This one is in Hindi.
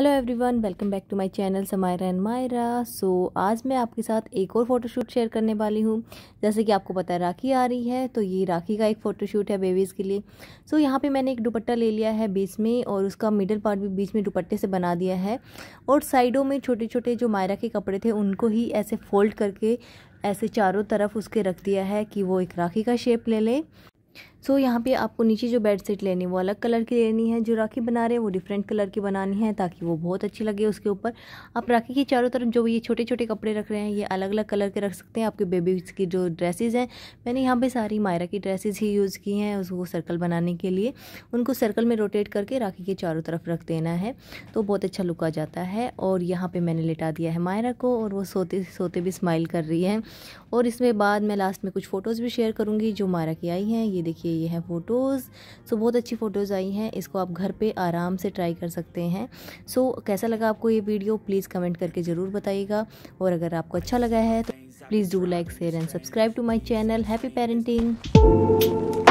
hello everyone welcome back to my channel Samaira and Myra so आज मैं आपके साथ एक और फ़ोटोशूट शेयर करने वाली हूँ जैसे कि आपको पता है राखी आ रही है तो ये राखी का एक फ़ोटोशूट है बेबीज़ के लिए सो so, यहाँ पे मैंने एक दुपट्टा ले लिया है बीच में और उसका मिडल पार्ट भी बीच में दुपट्टे से बना दिया है और साइडों में छोटे छोटे जो मायरा के कपड़े थे उनको ही ऐसे फोल्ड करके ऐसे चारों तरफ उसके रख दिया है कि वो एक राखी का शेप ले लें सो so, यहाँ पे आपको नीचे जो बेड शीट लेनी है वो अलग कलर की लेनी है जो राखी बना रहे हैं वो डिफरेंट कलर की बनानी है ताकि वो बहुत अच्छी लगे उसके ऊपर आप राखी के चारों तरफ जो ये छोटे छोटे कपड़े रख रहे हैं ये अलग अलग कलर के रख सकते हैं आपके बेबीज़ की जो ड्रेसेज़ हैं मैंने यहाँ पर सारी मायरा की ड्रेसेज ही यूज़ की हैं उसको सर्कल बनाने के लिए उनको सर्कल में रोटेट करके राखी के चारों तरफ रख देना है तो बहुत अच्छा लुक आ जाता है और यहाँ पर मैंने लिटा दिया है मायरा को और वो सोते सोते भी स्माइल कर रही है और इसमें बाद मैं लास्ट में कुछ फ़ोटोज़ भी शेयर करूँगी जो मायरा की आई हैं ये देखिए ये हैं फ़ोटोज़ सो बहुत अच्छी फ़ोटोज़ आई हैं इसको आप घर पे आराम से ट्राई कर सकते हैं सो कैसा लगा आपको ये वीडियो प्लीज़ कमेंट करके ज़रूर बताइएगा और अगर आपको अच्छा लगा है तो please do like share and subscribe to my channel happy parenting